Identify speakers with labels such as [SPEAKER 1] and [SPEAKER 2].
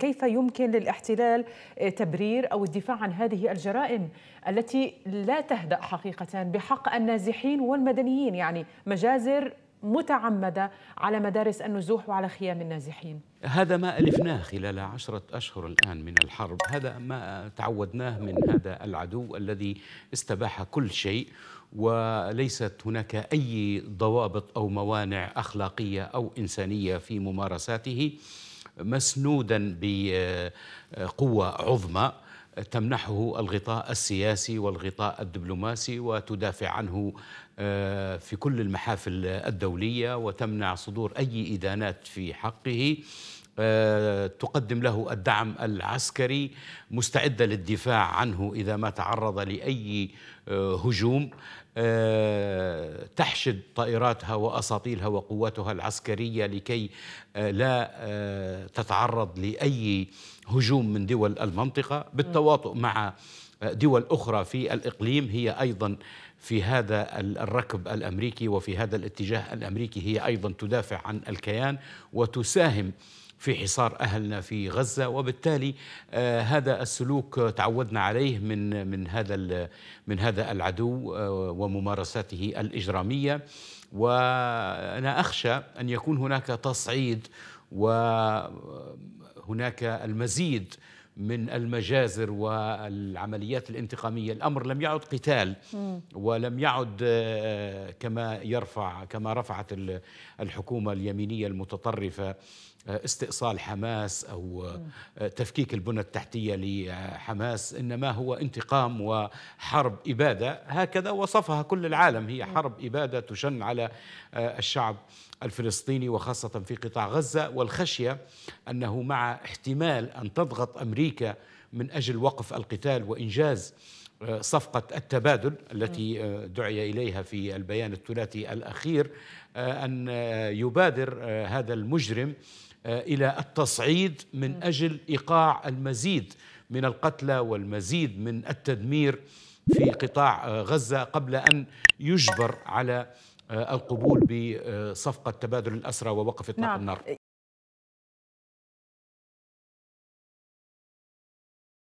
[SPEAKER 1] كيف يمكن للاحتلال تبرير او الدفاع عن هذه الجرائم التي لا تهدا حقيقه بحق النازحين والمدنيين يعني مجازر متعمده على مدارس النزوح وعلى خيام النازحين. هذا ما الفناه خلال عشره اشهر الان من الحرب، هذا ما تعودناه من هذا العدو الذي استباح كل شيء وليست هناك اي ضوابط او موانع اخلاقيه او انسانيه في ممارساته. مسنودا بقوة عظمى تمنحه الغطاء السياسي والغطاء الدبلوماسي وتدافع عنه آه، في كل المحافل الدولية وتمنع صدور أي إدانات في حقه آه، تقدم له الدعم العسكري مستعده للدفاع عنه اذا ما تعرض لاي آه، هجوم آه، تحشد طائراتها واساطيلها وقواتها العسكريه لكي لا تتعرض لاي هجوم من دول المنطقه بالتواطؤ مع دول اخرى في الاقليم هي ايضا في هذا الركب الامريكي وفي هذا الاتجاه الامريكي هي ايضا تدافع عن الكيان وتساهم في حصار أهلنا في غزة وبالتالي آه، هذا السلوك تعودنا عليه من من هذا من هذا العدو آه، وممارساته الإجرامية وأنا أخشى أن يكون هناك تصعيد وهناك آه، المزيد من المجازر والعمليات الانتقاميه الامر لم يعد قتال ولم يعد آه، كما يرفع كما رفعت الحكومه اليمينيه المتطرفه آه، استئصال حماس او آه، تفكيك البنى التحتيه لحماس انما هو انتقام وحرب اباده هكذا وصفها كل العالم هي حرب اباده تشن على الشعب الفلسطيني وخاصه في قطاع غزه والخشيه انه مع احتمال ان تضغط امريكا أمريكا من أجل وقف القتال وإنجاز آه، صفقة التبادل التي آه، دعي إليها في البيان الثلاثي الأخير آه، أن يبادر هذا المجرم إلى التصعيد من أجل إيقاع المزيد من القتلى والمزيد من التدمير في قطاع غزة قبل أن يجبر على القبول بصفقة تبادل الأسرى ووقف إطلاق نعم. النار